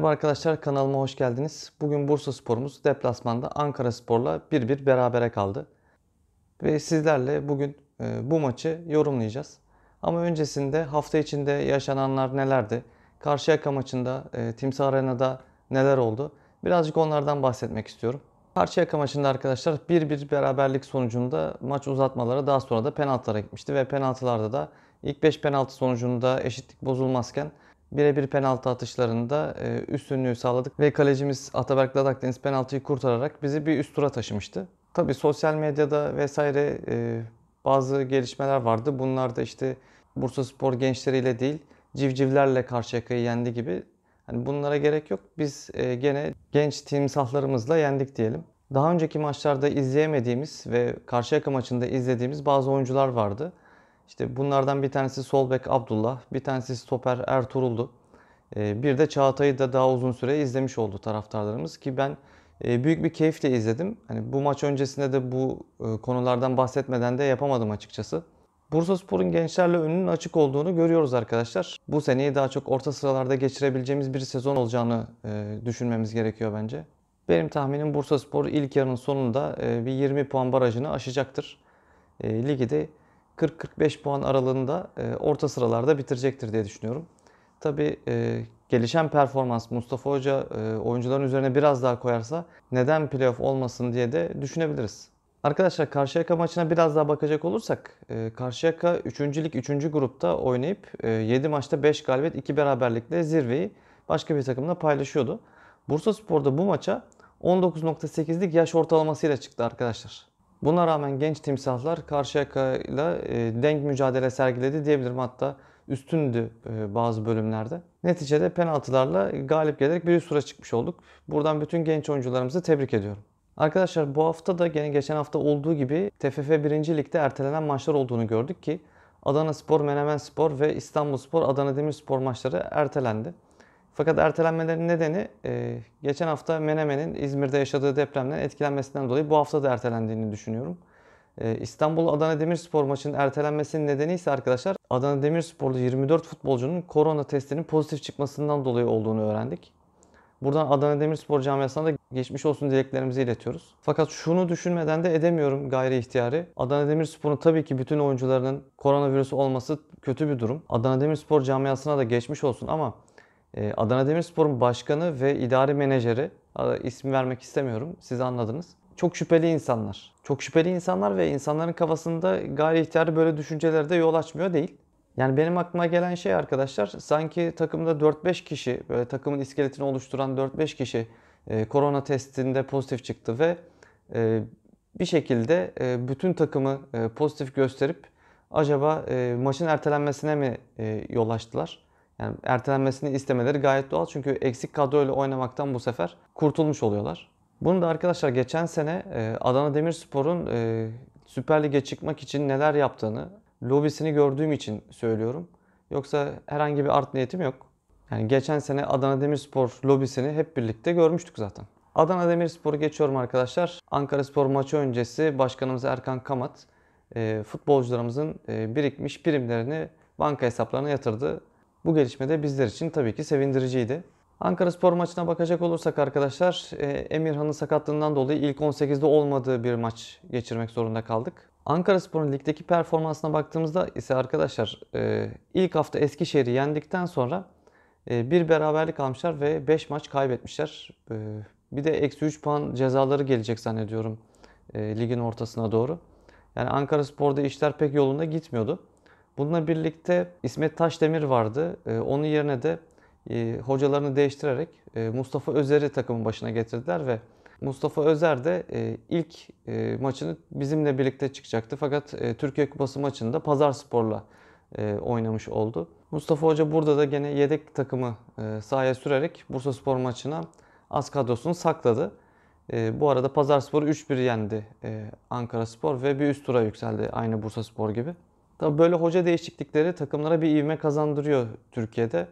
Merhaba arkadaşlar kanalıma hoş geldiniz. Bugün Bursa Spor'umuz deplasmanda Ankara Spor'la bir bir berabere kaldı. Ve sizlerle bugün e, bu maçı yorumlayacağız. Ama öncesinde hafta içinde yaşananlar nelerdi? Karşıyaka maçında e, Timsah Arena'da neler oldu? Birazcık onlardan bahsetmek istiyorum. Karşıyaka maçında arkadaşlar bir bir beraberlik sonucunda maç uzatmalara daha sonra da penaltılara gitmişti ve penaltılarda da ilk 5 penaltı sonucunda eşitlik bozulmazken birebir penaltı atışlarında e, üstünlüğü sağladık ve kalecimiz Ataberk Dadakdeniz penaltıyı kurtararak bizi bir üst tura taşımıştı. Tabii sosyal medyada vesaire e, bazı gelişmeler vardı. Bunlar da işte Bursa Spor gençleriyle değil civcivlerle karşı Karşıyaka'yı yendi gibi. Hani bunlara gerek yok. Biz e, gene genç timsahlarımızla yendik diyelim. Daha önceki maçlarda izleyemediğimiz ve karşı Karşıyaka maçında izlediğimiz bazı oyuncular vardı. İşte bunlardan bir tanesi sol bek Abdullah, bir tanesi stoper Ertuğrul'du. Ee, bir de Çağatay'ı da daha uzun süre izlemiş oldu taraftarlarımız ki ben e, büyük bir keyifle izledim. Hani bu maç öncesinde de bu e, konulardan bahsetmeden de yapamadım açıkçası. Bursa Spor'un gençlerle önünün açık olduğunu görüyoruz arkadaşlar. Bu seneyi daha çok orta sıralarda geçirebileceğimiz bir sezon olacağını e, düşünmemiz gerekiyor bence. Benim tahminim Bursa Spor ilk yarının sonunda bir 20 puan barajını aşacaktır. Ligi de 40-45 puan aralığında e, orta sıralarda bitirecektir diye düşünüyorum. Tabii e, gelişen performans Mustafa Hoca e, oyuncuların üzerine biraz daha koyarsa neden playoff olmasın diye de düşünebiliriz. Arkadaşlar Karşıyaka maçına biraz daha bakacak olursak e, Karşıyaka 3. lig 3. grupta oynayıp e, 7 maçta 5 galibiyet 2 beraberlikle zirveyi başka bir takımla paylaşıyordu. Bursa Spor'da bu maça 19.8'lik yaş ortalamasıyla çıktı arkadaşlar. Buna rağmen genç timsahlar Karşıyaka ile denk mücadele sergiledi diyebilirim. Hatta üstündü e, bazı bölümlerde. Neticede penaltılarla galip gelerek bir süre çıkmış olduk. Buradan bütün genç oyuncularımızı tebrik ediyorum. Arkadaşlar bu hafta da gene geçen hafta olduğu gibi TFF 1. Lig'de ertelenen maçlar olduğunu gördük ki Adana Spor, Menemen Spor ve İstanbul Spor, Adana Demir Spor maçları ertelendi. Fakat ertelenmelerin nedeni e, geçen hafta Menemen'in İzmir'de yaşadığı depremden etkilenmesinden dolayı bu hafta da ertelendiğini düşünüyorum. E, İstanbul-Adana Demirspor maçının ertelenmesinin nedeni ise arkadaşlar Adana Demirsporlu 24 futbolcunun korona testinin pozitif çıkmasından dolayı olduğunu öğrendik. Buradan Adana Demirspor camiasına da geçmiş olsun dileklerimizi iletiyoruz. Fakat şunu düşünmeden de edemiyorum gayri ihtiyarı. Adana Demirspor'un tabii ki bütün oyuncularının koronavirüsü olması kötü bir durum. Adana Demirspor camiasına da geçmiş olsun ama ee, Adana Demirspor'un başkanı ve idari menajeri, ismi vermek istemiyorum, siz anladınız. Çok şüpheli insanlar. Çok şüpheli insanlar ve insanların kafasında gayri ihtiyarı böyle düşüncelere de yol açmıyor değil. Yani benim aklıma gelen şey arkadaşlar sanki takımda 4-5 kişi, böyle takımın iskeletini oluşturan 4-5 kişi e, korona testinde pozitif çıktı ve e, bir şekilde e, bütün takımı pozitif gösterip acaba maçın ertelenmesine mi yol açtılar? Yani ertelenmesini istemeleri gayet doğal çünkü eksik kadroyla oynamaktan bu sefer kurtulmuş oluyorlar. Bunu da arkadaşlar geçen sene e, Adana Demirspor'un e, Süper Lig'e çıkmak için neler yaptığını, lobisini gördüğüm için söylüyorum. Yoksa herhangi bir art niyetim yok. Yani geçen sene Adana Demirspor lobisini hep birlikte görmüştük zaten. Adana Demirspor'u geçiyorum arkadaşlar. Ankara Spor maçı öncesi başkanımız Erkan Kamat e, futbolcularımızın birikmiş primlerini banka hesaplarına yatırdı. Bu gelişme de bizler için tabii ki sevindiriciydi. Ankara Spor maçına bakacak olursak arkadaşlar e, Emirhan'ın sakatlığından dolayı ilk 18'de olmadığı bir maç geçirmek zorunda kaldık. Ankara Spor'un ligdeki performansına baktığımızda ise arkadaşlar e, ilk hafta Eskişehir'i yendikten sonra e, bir beraberlik almışlar ve 5 maç kaybetmişler. Bir de eksi 3 puan cezaları gelecek zannediyorum ligin ortasına doğru. Yani Ankara Spor'da işler pek yolunda gitmiyordu. Bununla birlikte İsmet Taşdemir vardı. Ee, onun yerine de e, hocalarını değiştirerek e, Mustafa Özer'i takımın başına getirdiler ve Mustafa Özer de e, ilk maçını bizimle birlikte çıkacaktı. Fakat Türkiye Kupası maçında Pazar Spor'la oynamış oldu. Mustafa Hoca burada da gene yedek takımı sahaya sürerek Bursa Spor maçına az kadrosunu sakladı. Bu arada Pazar Spor'u 3-1 yendi Ankara Spor ve bir üst tura yükseldi aynı Bursa Spor gibi. Tabii böyle hoca değişiklikleri takımlara bir ivme kazandırıyor Türkiye'de.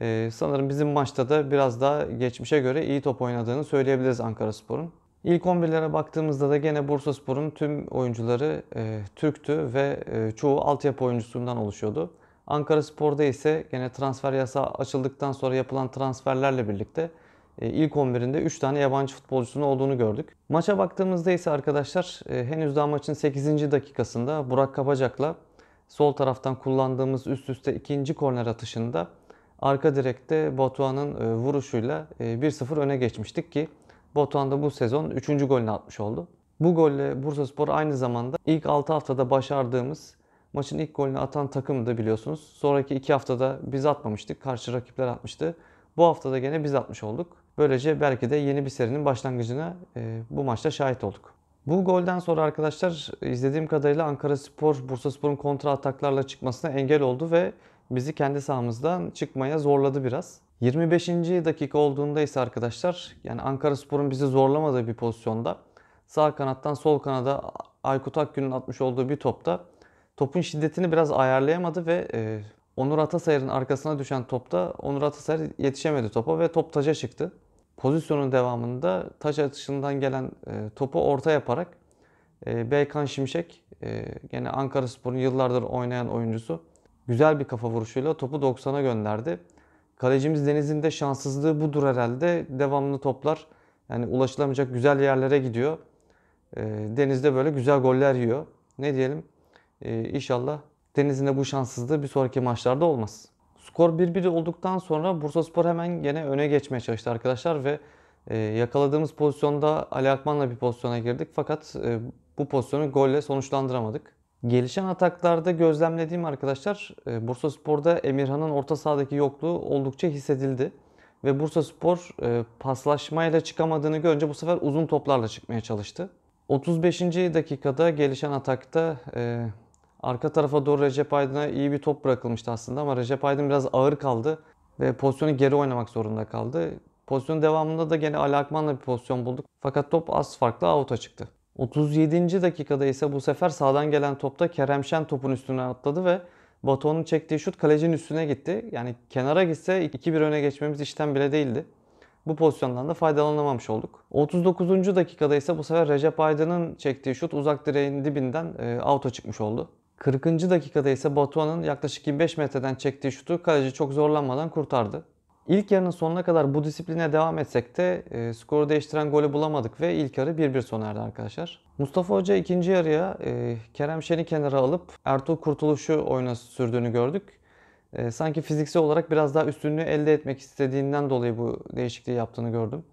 Ee, sanırım bizim maçta da biraz daha geçmişe göre iyi top oynadığını söyleyebiliriz Ankara Spor'un. İlk 11'lere baktığımızda da gene Bursaspor'un tüm oyuncuları e, Türktü ve e, çoğu altyapı oyuncusundan oluşuyordu. Ankara Spor'da ise gene transfer yasağı açıldıktan sonra yapılan transferlerle birlikte e, ilk 11'inde 3 tane yabancı futbolcusunun olduğunu gördük. Maça baktığımızda ise arkadaşlar e, henüz daha maçın 8. dakikasında Burak Kapacak'la sol taraftan kullandığımız üst üste ikinci korner atışında arka direkte Batuhan'ın e, vuruşuyla 1-0 e, öne geçmiştik ki Batuhan da bu sezon 3. golünü atmış oldu. Bu golle Bursaspor aynı zamanda ilk 6 haftada başardığımız maçın ilk golünü atan takımdı biliyorsunuz. Sonraki 2 haftada biz atmamıştık. Karşı rakipler atmıştı. Bu haftada gene biz atmış olduk. Böylece belki de yeni bir serinin başlangıcına e, bu maçta şahit olduk. Bu golden sonra arkadaşlar izlediğim kadarıyla Ankara Spor, Bursa Spor'un kontra ataklarla çıkmasına engel oldu ve bizi kendi sahamızdan çıkmaya zorladı biraz. 25. dakika olduğunda ise arkadaşlar yani Ankara Spor'un bizi zorlamadığı bir pozisyonda sağ kanattan sol kanada Aykut Akgün'ün atmış olduğu bir topta topun şiddetini biraz ayarlayamadı ve e, Onur Atasayır'ın arkasına düşen topta Onur Atasayır yetişemedi topa ve top taca çıktı pozisyonun devamında taç atışından gelen e, topu orta yaparak e, Beykan Şimşek e, gene Ankara Spor'un yıllardır oynayan oyuncusu güzel bir kafa vuruşuyla topu 90'a gönderdi. Kalecimiz Deniz'in de şanssızlığı budur herhalde. Devamlı toplar yani ulaşılamayacak güzel yerlere gidiyor. E, Deniz'de böyle güzel goller yiyor. Ne diyelim? E, inşallah Deniz'in de bu şanssızlığı bir sonraki maçlarda olmaz. Skor 1-1 olduktan sonra Bursa Spor hemen yine öne geçmeye çalıştı arkadaşlar ve e, yakaladığımız pozisyonda Ali Akman'la bir pozisyona girdik fakat e, bu pozisyonu golle sonuçlandıramadık. Gelişen ataklarda gözlemlediğim arkadaşlar e, Spor'da Emirhan'ın orta sahadaki yokluğu oldukça hissedildi ve Bursaspor e, paslaşmayla çıkamadığını görünce bu sefer uzun toplarla çıkmaya çalıştı. 35. dakikada gelişen atakta e, Arka tarafa doğru Recep Aydın'a iyi bir top bırakılmıştı aslında ama Recep Aydın biraz ağır kaldı ve pozisyonu geri oynamak zorunda kaldı. Pozisyonun devamında da gene Ali Akman'la bir pozisyon bulduk. Fakat top az farklı out'a çıktı. 37. dakikada ise bu sefer sağdan gelen topta Kerem Şen topun üstüne atladı ve Baton'un çektiği şut kalecinin üstüne gitti. Yani kenara gitse 2-1 öne geçmemiz işten bile değildi. Bu pozisyondan da faydalanamamış olduk. 39. dakikada ise bu sefer Recep Aydın'ın çektiği şut uzak direğin dibinden e, out'a çıkmış oldu. 40. dakikada ise Batuhan'ın yaklaşık 25 metreden çektiği şutu kaleci çok zorlanmadan kurtardı. İlk yarının sonuna kadar bu disipline devam etsek de e, skoru değiştiren golü bulamadık ve ilk yarı 1-1 sona erdi arkadaşlar. Mustafa Hoca ikinci yarıya e, Kerem Şen'i kenara alıp Ertuğ Kurtuluş'u oyuna sürdüğünü gördük. E, sanki fiziksel olarak biraz daha üstünlüğü elde etmek istediğinden dolayı bu değişikliği yaptığını gördüm.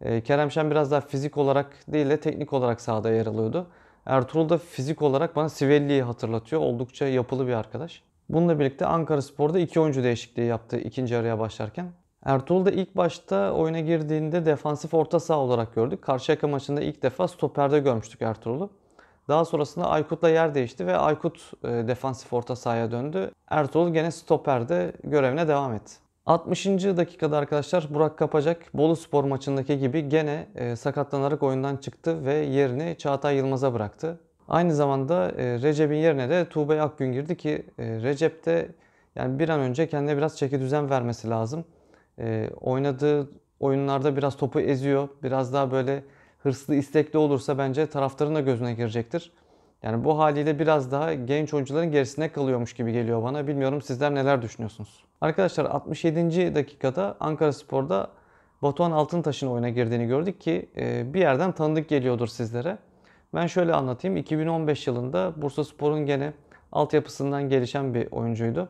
E, Kerem Şen biraz daha fizik olarak değil de teknik olarak sahada yer alıyordu. Ertuğrul da fizik olarak bana Sivelli'yi hatırlatıyor. Oldukça yapılı bir arkadaş. Bununla birlikte Ankara Spor'da iki oyuncu değişikliği yaptı ikinci araya başlarken. Ertuğrul da ilk başta oyuna girdiğinde defansif orta saha olarak gördük. Karşıyaka maçında ilk defa stoperde görmüştük Ertuğrul'u. Daha sonrasında Aykut'la yer değişti ve Aykut e, defansif orta sahaya döndü. Ertuğrul gene stoperde görevine devam etti. 60. dakikada arkadaşlar Burak Kapacak Bolu Spor maçındaki gibi gene e, sakatlanarak oyundan çıktı ve yerini Çağatay Yılmaz'a bıraktı. Aynı zamanda e, Recep'in yerine de Tuğbe Akgün girdi ki e, Recep de yani bir an önce kendine biraz çeki düzen vermesi lazım. E, oynadığı oyunlarda biraz topu eziyor. Biraz daha böyle hırslı, istekli olursa bence taraftarın da gözüne girecektir. Yani bu haliyle biraz daha genç oyuncuların gerisine kalıyormuş gibi geliyor bana. Bilmiyorum sizler neler düşünüyorsunuz? Arkadaşlar 67. dakikada Ankara Spor'da Batuhan Altıntaş'ın oyuna girdiğini gördük ki e, bir yerden tanıdık geliyordur sizlere. Ben şöyle anlatayım. 2015 yılında Bursa Spor'un gene altyapısından gelişen bir oyuncuydu.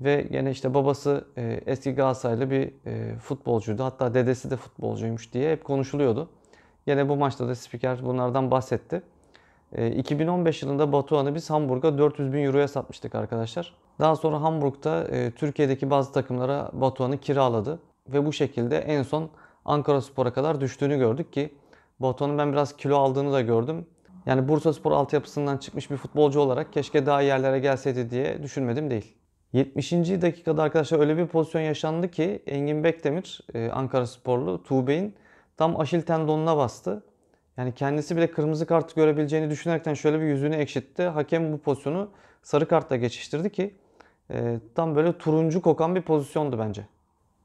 Ve gene işte babası e, eski Galatasaraylı bir e, futbolcuydu. Hatta dedesi de futbolcuymuş diye hep konuşuluyordu. Yine bu maçta da spiker bunlardan bahsetti. 2015 ee, yılında Batuhan'ı biz Hamburg'a 400 bin euroya satmıştık arkadaşlar. Daha sonra Hamburg'da e, Türkiye'deki bazı takımlara Batuhan'ı kiraladı. Ve bu şekilde en son Ankara Spor'a kadar düştüğünü gördük ki Batuhan'ın ben biraz kilo aldığını da gördüm. Yani Bursa Spor altyapısından çıkmış bir futbolcu olarak keşke daha yerlere gelseydi diye düşünmedim değil. 70. dakikada arkadaşlar öyle bir pozisyon yaşandı ki Engin Bekdemir, e, Ankara Sporlu Tuğbey'in tam aşil tendonuna bastı. Yani kendisi bile kırmızı kartı görebileceğini düşünerekten şöyle bir yüzünü ekşitti. Hakem bu pozisyonu sarı kartla geçiştirdi ki e, tam böyle turuncu kokan bir pozisyondu bence.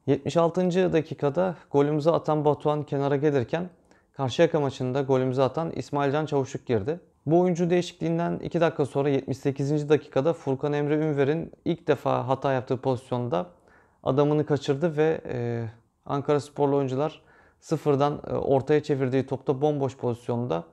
76. dakikada golümüzü atan Batuhan kenara gelirken Karşıyaka maçında golümüzü atan İsmail Can Çavuşuk girdi. Bu oyuncu değişikliğinden 2 dakika sonra 78. dakikada Furkan Emre Ünver'in ilk defa hata yaptığı pozisyonda adamını kaçırdı ve e, Ankara sporlu oyuncular sıfırdan e, ortaya çevirdiği topta bomboş pozisyonda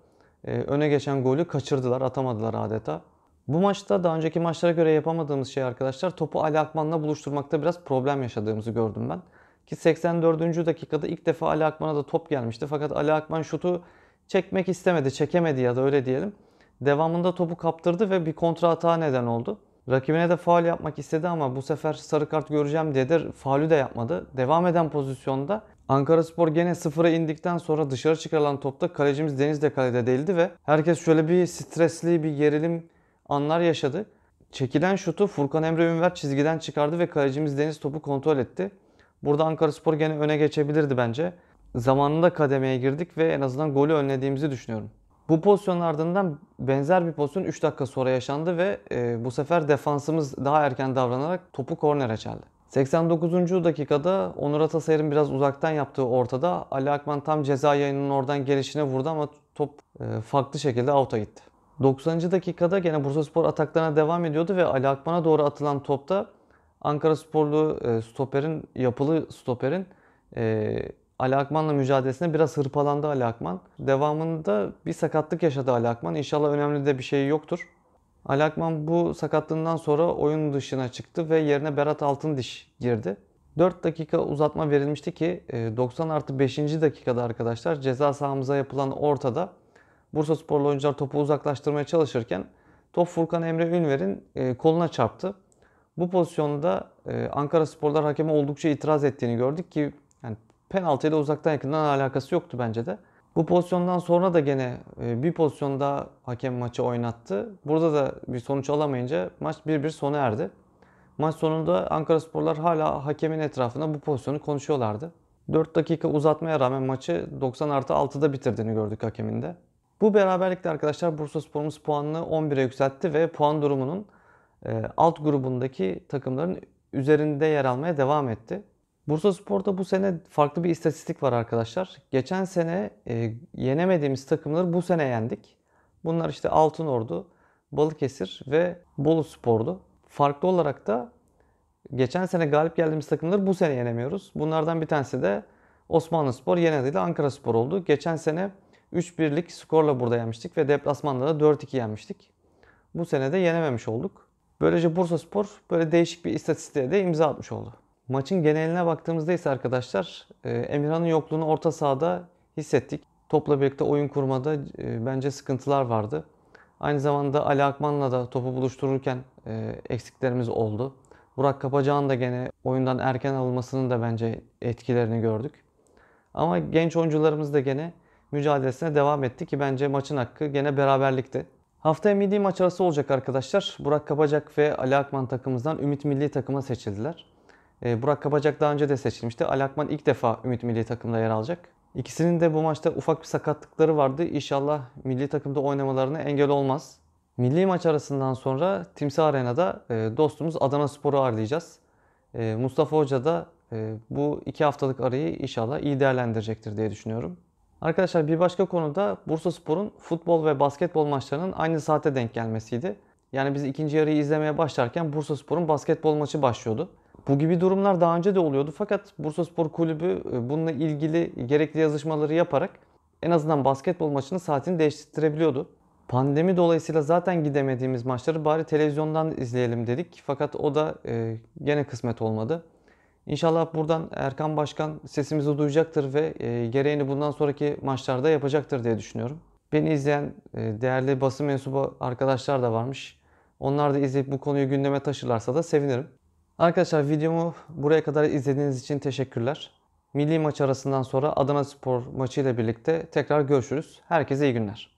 e, öne geçen golü kaçırdılar, atamadılar adeta. Bu maçta daha önceki maçlara göre yapamadığımız şey arkadaşlar topu Ali Akman'la buluşturmakta biraz problem yaşadığımızı gördüm ben. Ki 84. dakikada ilk defa Ali Akman'a da top gelmişti. Fakat Ali Akman şutu çekmek istemedi, çekemedi ya da öyle diyelim. Devamında topu kaptırdı ve bir kontra hata neden oldu. Rakibine de faal yapmak istedi ama bu sefer sarı kart göreceğim diye de faulü de yapmadı. Devam eden pozisyonda Ankara Spor gene sıfıra indikten sonra dışarı çıkarılan topta kalecimiz Deniz de kalede değildi ve herkes şöyle bir stresli bir gerilim anlar yaşadı. Çekilen şutu Furkan Emre Ünver çizgiden çıkardı ve kalecimiz Deniz topu kontrol etti. Burada Ankara Spor gene öne geçebilirdi bence. Zamanında kademeye girdik ve en azından golü önlediğimizi düşünüyorum. Bu pozisyon ardından benzer bir pozisyon 3 dakika sonra yaşandı ve e, bu sefer defansımız daha erken davranarak topu kornere çaldı. 89. dakikada Onur Atasayır'ın biraz uzaktan yaptığı ortada. Ali Akman tam ceza yayının oradan gelişine vurdu ama top e, farklı şekilde out'a gitti. 90. dakikada gene Bursaspor ataklarına devam ediyordu ve Ali Akman'a doğru atılan topta Ankara Sporlu e, stoperin, yapılı stoperin e, Ali Akman'la mücadelesinde biraz hırpalandı Ali Akman. Devamında bir sakatlık yaşadı Ali Akman. İnşallah önemli de bir şey yoktur. Alakman bu sakatlığından sonra oyun dışına çıktı ve yerine Berat Altındiş girdi. 4 dakika uzatma verilmişti ki 90 e, artı 5. dakikada arkadaşlar ceza sahamıza yapılan ortada Bursa Sporlu oyuncular topu uzaklaştırmaya çalışırken top Furkan Emre Ünver'in e, koluna çarptı. Bu pozisyonda e, Ankara Sporlar hakeme oldukça itiraz ettiğini gördük ki yani penaltıyla uzaktan yakından alakası yoktu bence de. Bu pozisyondan sonra da gene e, bir pozisyonda hakem maçı oynattı. Burada da bir sonuç alamayınca maç 1-1 sona erdi. Maç sonunda Ankara Sporlar hala hakemin etrafında bu pozisyonu konuşuyorlardı. 4 dakika uzatmaya rağmen maçı 90 artı 6'da bitirdiğini gördük hakeminde. Bu beraberlikte arkadaşlar Bursa Spor'umuz puanını 11'e yükseltti ve puan durumunun e, alt grubundaki takımların üzerinde yer almaya devam etti. Bursa Spor'da bu sene farklı bir istatistik var arkadaşlar. Geçen sene e, yenemediğimiz takımları bu sene yendik. Bunlar işte Altınordu, Balıkesir ve Bolu Spor'du. Farklı olarak da geçen sene galip geldiğimiz takımları bu sene yenemiyoruz. Bunlardan bir tanesi de Osmanlı Spor yenildi Ankara Spor oldu. Geçen sene 3-1'lik skorla burada yenmiştik ve deplasmanda da 4-2 yenmiştik. Bu sene de yenememiş olduk. Böylece Bursa Spor böyle değişik bir istatistiğe de imza atmış oldu. Maçın geneline baktığımızda ise arkadaşlar e, Emirhan'ın yokluğunu orta sahada hissettik. Topla birlikte oyun kurmada e, bence sıkıntılar vardı. Aynı zamanda Ali Akman'la da topu buluştururken e, eksiklerimiz oldu. Burak Kapacağ'ın da gene oyundan erken alınmasının da bence etkilerini gördük. Ama genç oyuncularımız da gene mücadelesine devam etti ki bence maçın hakkı gene beraberlikti. Haftaya milli maç arası olacak arkadaşlar. Burak Kapacak ve Ali Akman takımımızdan Ümit Milli takıma seçildiler. Ee, Burak Kapacak daha önce de seçilmişti. Alakman ilk defa Ümit Milli Takım'da yer alacak. İkisinin de bu maçta ufak bir sakatlıkları vardı. İnşallah milli takımda oynamalarına engel olmaz. Milli maç arasından sonra Timsah Arena'da e, dostumuz Adana Spor'u ağırlayacağız. E, Mustafa Hoca da e, bu iki haftalık arayı inşallah iyi değerlendirecektir diye düşünüyorum. Arkadaşlar bir başka konu da Bursa Spor'un futbol ve basketbol maçlarının aynı saate denk gelmesiydi. Yani biz ikinci yarıyı izlemeye başlarken Bursa Spor'un basketbol maçı başlıyordu. Bu gibi durumlar daha önce de oluyordu fakat Bursa Spor Kulübü e, bununla ilgili gerekli yazışmaları yaparak en azından basketbol maçının saatini değiştirebiliyordu. Pandemi dolayısıyla zaten gidemediğimiz maçları bari televizyondan izleyelim dedik. Fakat o da e, gene kısmet olmadı. İnşallah buradan Erkan Başkan sesimizi duyacaktır ve e, gereğini bundan sonraki maçlarda yapacaktır diye düşünüyorum. Beni izleyen e, değerli basın mensubu arkadaşlar da varmış. Onlar da izleyip bu konuyu gündeme taşırlarsa da sevinirim. Arkadaşlar videomu buraya kadar izlediğiniz için teşekkürler. Milli maç arasından sonra Adana Spor maçı ile birlikte tekrar görüşürüz. Herkese iyi günler.